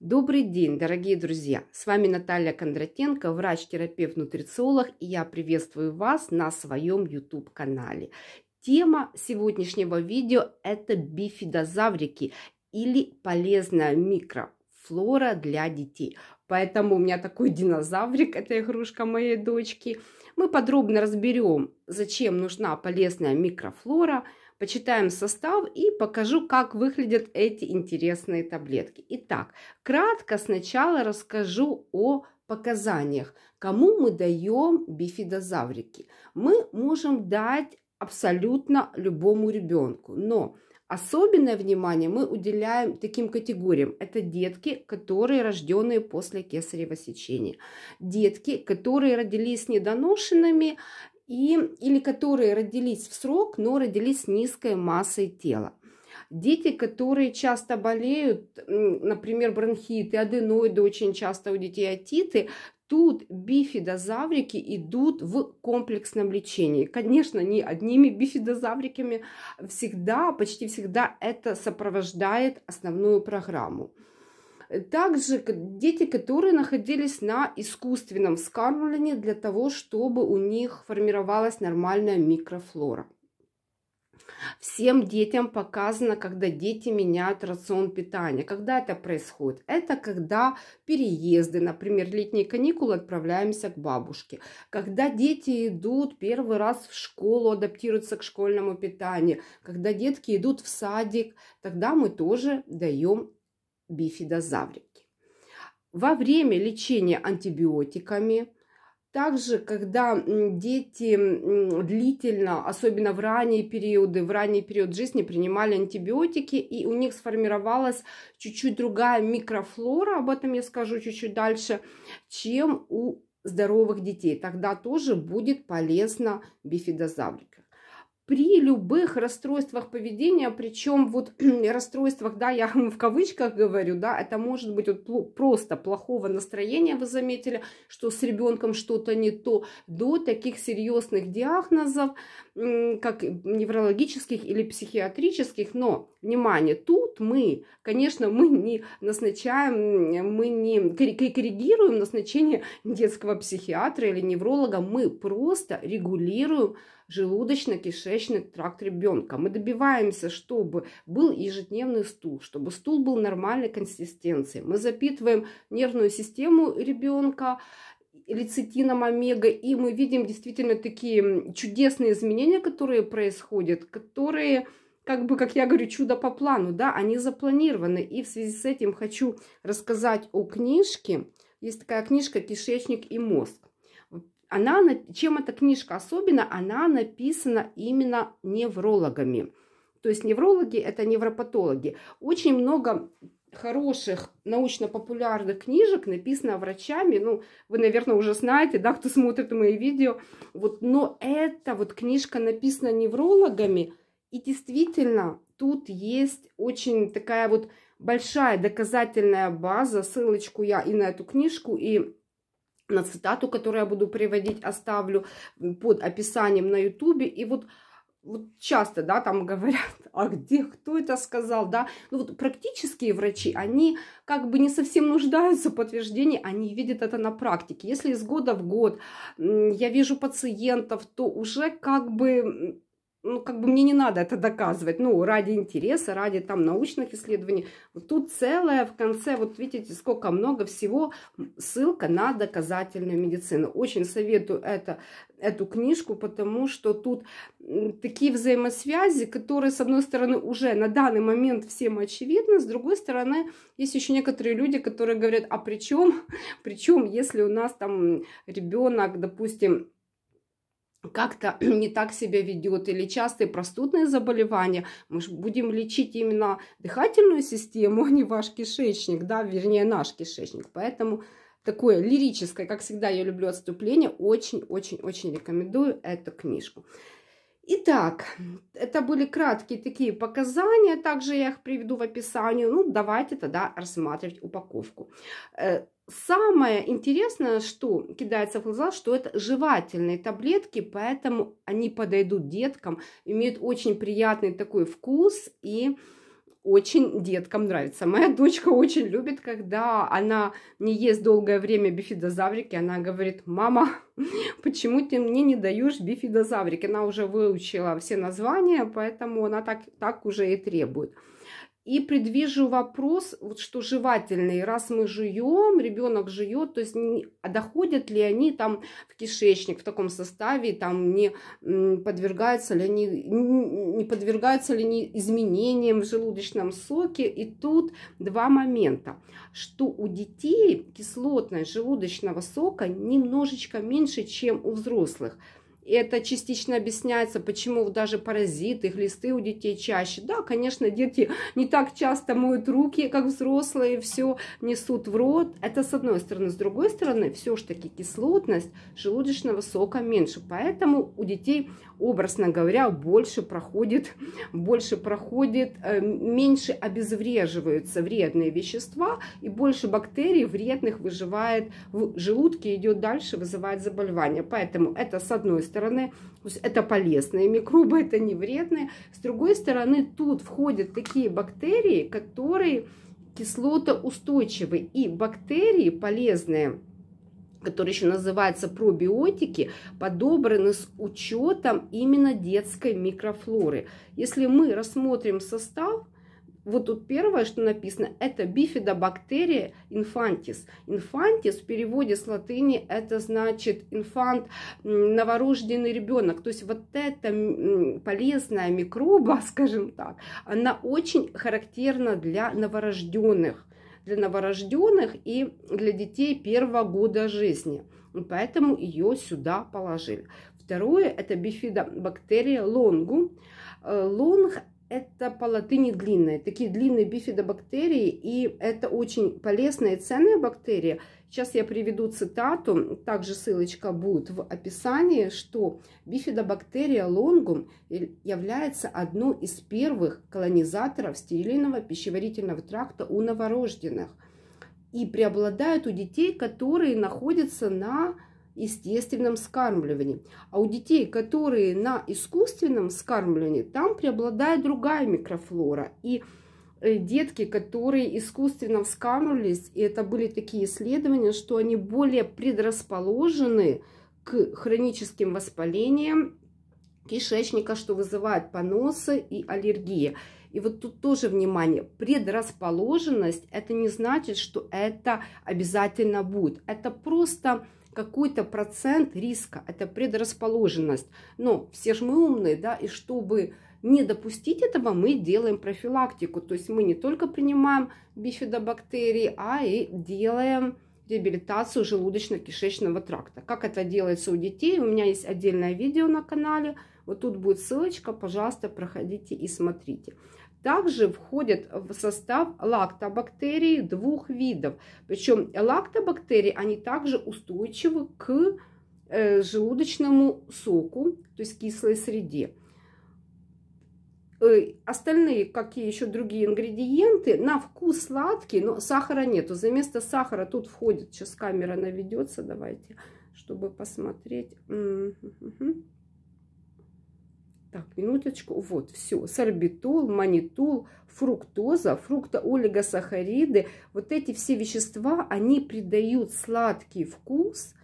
Добрый день, дорогие друзья! С вами Наталья Кондратенко, врач-терапевт-нутрициолог, и я приветствую вас на своем YouTube-канале. Тема сегодняшнего видео – это бифидозаврики или полезная микрофлора для детей. Поэтому у меня такой динозаврик, это игрушка моей дочки. Мы подробно разберем, зачем нужна полезная микрофлора – почитаем состав и покажу, как выглядят эти интересные таблетки. Итак, кратко сначала расскажу о показаниях, кому мы даем бифидозаврики. Мы можем дать абсолютно любому ребенку, но Особенное внимание мы уделяем таким категориям. Это детки, которые рожденные после кесарево сечения. Детки, которые родились недоношенными и, или которые родились в срок, но родились с низкой массой тела. Дети, которые часто болеют, например, бронхиты, аденоиды, очень часто у детей атиты, тут бифидозаврики идут в комплексном лечении. Конечно, не одними бифидозавриками всегда, почти всегда это сопровождает основную программу. Также дети, которые находились на искусственном скармливании для того, чтобы у них формировалась нормальная микрофлора. Всем детям показано, когда дети меняют рацион питания. Когда это происходит? Это когда переезды, например, летние каникулы, отправляемся к бабушке. Когда дети идут первый раз в школу, адаптируются к школьному питанию. Когда детки идут в садик, тогда мы тоже даем бифидозаврики. Во время лечения антибиотиками – также, когда дети длительно, особенно в ранние периоды, в ранний период жизни принимали антибиотики, и у них сформировалась чуть-чуть другая микрофлора, об этом я скажу чуть-чуть дальше, чем у здоровых детей. Тогда тоже будет полезно бифидозаврик при любых расстройствах поведения, причем вот расстройствах, да, я в кавычках говорю, да, это может быть вот просто плохого настроения, вы заметили, что с ребенком что-то не то, до таких серьезных диагнозов, как неврологических или психиатрических, но, внимание, тут мы, конечно, мы не назначаем, мы не корректируем назначение детского психиатра или невролога, мы просто регулируем желудочно-кишечный тракт ребенка. Мы добиваемся, чтобы был ежедневный стул, чтобы стул был нормальной консистенции. Мы запитываем нервную систему ребенка лецитином омега, и мы видим действительно такие чудесные изменения, которые происходят, которые как бы, как я говорю, чудо по плану, да, они запланированы. И в связи с этим хочу рассказать о книжке. Есть такая книжка «Кишечник и мозг» она, чем эта книжка особенно, она написана именно неврологами. То есть неврологи – это невропатологи. Очень много хороших научно-популярных книжек написано врачами. Ну, вы, наверное, уже знаете, да, кто смотрит мои видео. Вот, но эта вот книжка написана неврологами. И действительно, тут есть очень такая вот большая доказательная база. Ссылочку я и на эту книжку, и на цитату, которую я буду приводить, оставлю под описанием на ютубе. И вот вот часто, да, там говорят, а где, кто это сказал, да, ну вот практические врачи, они как бы не совсем нуждаются в подтверждении, они видят это на практике. Если из года в год я вижу пациентов, то уже как бы ну, как бы мне не надо это доказывать, ну, ради интереса, ради там научных исследований. Вот тут целое в конце, вот видите, сколько много всего, ссылка на доказательную медицину. Очень советую это, эту книжку, потому что тут такие взаимосвязи, которые, с одной стороны, уже на данный момент всем очевидны, с другой стороны, есть еще некоторые люди, которые говорят, а при чем, при чем, если у нас там ребенок, допустим, как-то не так себя ведет или частые простудные заболевания, мы же будем лечить именно дыхательную систему, а не ваш кишечник, да, вернее наш кишечник. Поэтому такое лирическое, как всегда, я люблю отступление, очень-очень-очень рекомендую эту книжку. Итак, это были краткие такие показания, также я их приведу в описании. Ну, давайте тогда рассматривать упаковку. Э, Самое интересное, что кидается в глаза, что это жевательные таблетки, поэтому они подойдут деткам, имеют очень приятный такой вкус и очень деткам нравится. Моя дочка очень любит, когда она не ест долгое время бифидозаврики, она говорит, мама, почему ты мне не даешь бифидозаврики? Она уже выучила все названия, поэтому она так, так уже и требует. И предвижу вопрос, вот что жевательные, раз мы жуем, ребенок жует, то есть не, а доходят ли они там в кишечник в таком составе, там не подвергаются ли они, не подвергаются ли они изменениям в желудочном соке. И тут два момента, что у детей кислотность желудочного сока немножечко меньше, чем у взрослых это частично объясняется, почему даже паразиты, их листы у детей чаще. Да, конечно, дети не так часто моют руки, как взрослые, все несут в рот. Это с одной стороны. С другой стороны, все ж таки кислотность желудочного сока меньше. Поэтому у детей, образно говоря, больше проходит, больше проходит, э, меньше обезвреживаются вредные вещества и больше бактерий вредных выживает в желудке, идет дальше, вызывает заболевания. Поэтому это с одной стороны стороны, это полезные микробы, это не вредные. С другой стороны, тут входят такие бактерии, которые кислотоустойчивы. И бактерии полезные, которые еще называются пробиотики, подобраны с учетом именно детской микрофлоры. Если мы рассмотрим состав, вот тут первое, что написано, это бифидобактерия инфантис. Инфантис в переводе с латыни это значит инфант, новорожденный ребенок. То есть вот эта полезная микроба, скажем так, она очень характерна для новорожденных для новорожденных и для детей первого года жизни. поэтому ее сюда положили. Второе – это бифидобактерия лонгу. Э, лонг это по латыни длинные, такие длинные бифидобактерии, и это очень полезная и ценная бактерия. Сейчас я приведу цитату, также ссылочка будет в описании, что бифидобактерия лонгум является одной из первых колонизаторов стерильного пищеварительного тракта у новорожденных и преобладает у детей, которые находятся на естественном скармливании. А у детей, которые на искусственном скармливании, там преобладает другая микрофлора. И э, детки, которые искусственно вскармливались, и это были такие исследования, что они более предрасположены к хроническим воспалениям кишечника, что вызывает поносы и аллергии. И вот тут тоже внимание, предрасположенность, это не значит, что это обязательно будет. Это просто какой-то процент риска, это предрасположенность. Но все же мы умные, да, и чтобы не допустить этого, мы делаем профилактику. То есть мы не только принимаем бифидобактерии, а и делаем реабилитацию желудочно-кишечного тракта. Как это делается у детей, у меня есть отдельное видео на канале. Вот тут будет ссылочка, пожалуйста, проходите и смотрите также входят в состав лактобактерий двух видов. Причем лактобактерии, они также устойчивы к э, желудочному соку, то есть кислой среде. Э, остальные, какие еще другие ингредиенты, на вкус сладкий, но сахара нету. Заместо сахара тут входит, сейчас камера наведется, давайте, чтобы посмотреть. Так, минуточку. Вот, все. Сорбитол, манитол, фруктоза, фруктоолигосахариды. Вот эти все вещества, они придают сладкий вкус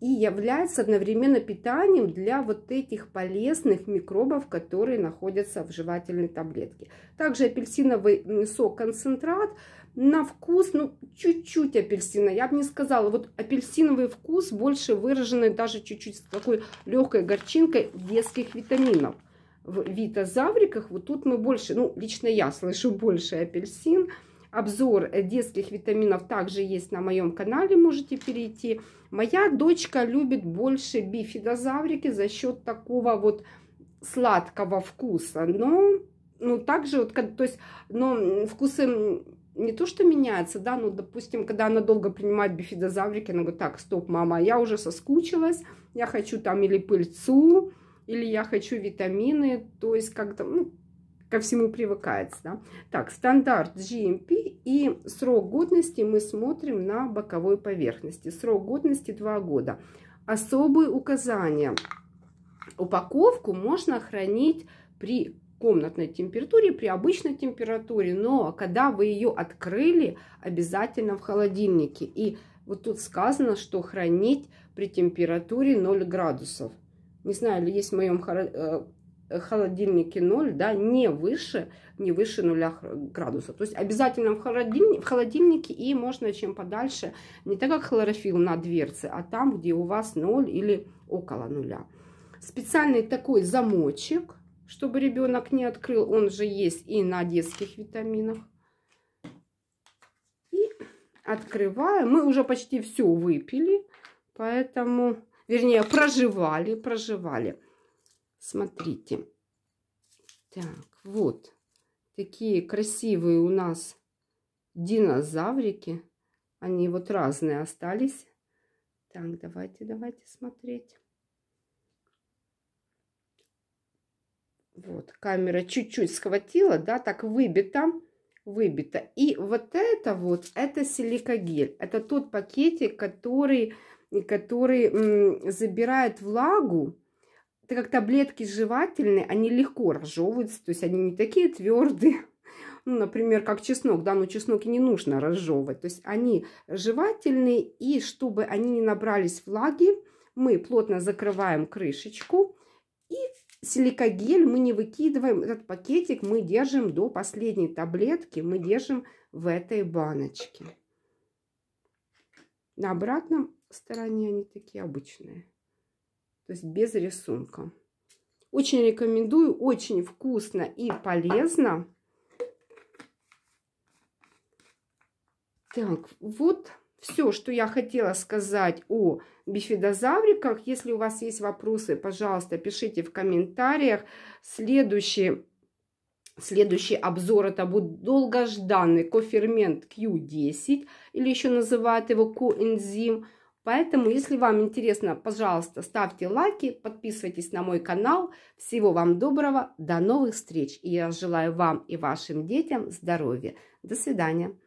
и являются одновременно питанием для вот этих полезных микробов, которые находятся в жевательной таблетке. Также апельсиновый сок-концентрат – на вкус, ну, чуть-чуть апельсина. Я бы не сказала, вот апельсиновый вкус больше выраженный даже чуть-чуть с такой легкой горчинкой детских витаминов. В витазавриках вот тут мы больше, ну, лично я слышу больше апельсин. Обзор детских витаминов также есть на моем канале, можете перейти. Моя дочка любит больше бифидозаврики за счет такого вот сладкого вкуса, но ну, также вот, то есть, но вкусы не то, что меняется, да, ну, допустим, когда она долго принимает бифидозаврики, она говорит, так, стоп, мама, я уже соскучилась, я хочу там или пыльцу, или я хочу витамины, то есть как-то, ну, ко всему привыкается, да. Так, стандарт GMP и срок годности мы смотрим на боковой поверхности. Срок годности 2 года. Особые указания. Упаковку можно хранить при комнатной температуре, при обычной температуре, но когда вы ее открыли, обязательно в холодильнике. И вот тут сказано, что хранить при температуре 0 градусов. Не знаю, ли есть в моем э, холодильнике 0, да, не выше, не выше 0 градусов. То есть обязательно в, холодильнике, в холодильнике и можно чем подальше, не так как хлорофилл на дверце, а там, где у вас 0 или около нуля. Специальный такой замочек – чтобы ребенок не открыл. Он же есть и на детских витаминах. И открываем. Мы уже почти все выпили, поэтому, вернее, проживали, проживали. Смотрите. Так, вот такие красивые у нас динозаврики. Они вот разные остались. Так, давайте, давайте смотреть. Вот, камера чуть-чуть схватила, да, так выбита, выбита. И вот это вот, это силикогель. Это тот пакетик, который, который забирает влагу, так как таблетки жевательные, они легко разжевываются, то есть они не такие твердые, ну, например, как чеснок, да, но чеснок не нужно разжевывать, то есть они жевательные, и чтобы они не набрались влаги, мы плотно закрываем крышечку и силикогель мы не выкидываем, этот пакетик мы держим до последней таблетки, мы держим в этой баночке. На обратном стороне они такие обычные, то есть без рисунка. Очень рекомендую, очень вкусно и полезно. Так, вот все, что я хотела сказать о бифидозавриках. Если у вас есть вопросы, пожалуйста, пишите в комментариях. Следующий, следующий обзор это будет долгожданный кофермент Q10 или еще называют его коэнзим. Поэтому, если вам интересно, пожалуйста, ставьте лайки, подписывайтесь на мой канал. Всего вам доброго, до новых встреч. И я желаю вам и вашим детям здоровья. До свидания.